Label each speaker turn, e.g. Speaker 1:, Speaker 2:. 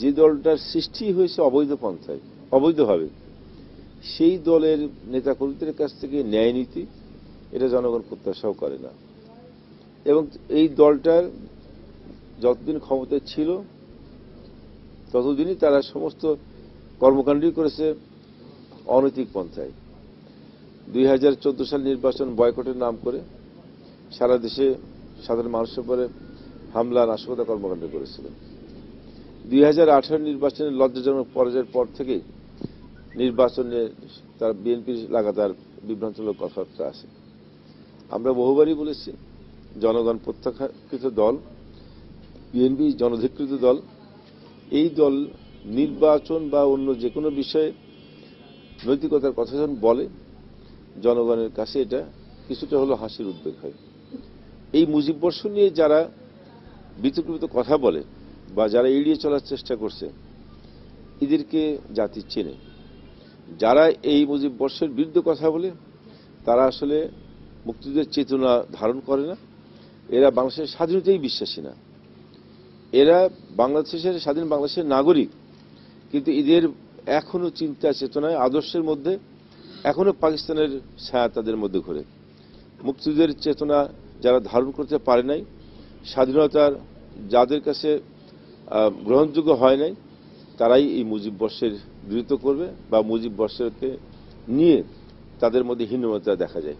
Speaker 1: যে দলটার সৃষ্টি হয়েছে অবৈধ পন্থায় অবৈধভাবে সেই দলের নেতাকর্মীদের কাছ থেকে ন্যায় নীতি এটা জনগণ প্রত্যাশাও করে না এবং এই দলটার যতদিন ক্ষমতা ছিল ততদিনই তারা সমস্ত কর্মকাণ্ডই করেছে অনৈতিক পন্থায় দুই হাজার সাল নির্বাচন বয়কটের নাম করে সারা দেশে সাধারণ মানুষের উপরে হামলা নাশকতা কর্মকাণ্ড করেছিলেন দুই নির্বাচনের লজ্জাজনক পরাজয়ের পর থেকে নির্বাচনে তার বিএনপির লাগাতার বিভ্রান্তমূলক কথাবার্তা আছে আমরা বহুবারই বলেছি জনগণ প্রত্যাখ্যাকৃত দল বিএনপি জনধিকৃত দল এই দল নির্বাচন বা অন্য যে কোনো বিষয়ে নৈতিকতার কথা যখন বলে জনগণের কাছে এটা কিছুটা হলো হাসির উদ্বেগ হয় এই মুজিব বর্ষ নিয়ে যারা বিতর্কিত কথা বলে বা যারা এড়িয়ে চলার চেষ্টা করছে এদেরকে জাতি চেনে যারা এই মুজিব বর্ষের বিরুদ্ধে কথা বলে তারা আসলে মুক্তিযুদ্ধের চেতনা ধারণ করে না এরা বাংলাদেশের স্বাধীনতাই বিশ্বাসী না এরা বাংলাদেশের স্বাধীন বাংলাদেশের নাগরিক কিন্তু এদের এখনও চিন্তা চেতনায় আদর্শের মধ্যে এখনও পাকিস্তানের ছায়া তাদের মধ্যে ঘুরে মুক্তিযুদ্ধের চেতনা যারা ধারণ করতে পারে নাই স্বাধীনতার যাদের কাছে গ্রহণযোগ্য হয় নাই তারাই এই মুজিব বর্ষের গৃহীত করবে বা মুজিব বর্ষকে নিয়ে তাদের মধ্যে হীনমতা দেখা যায়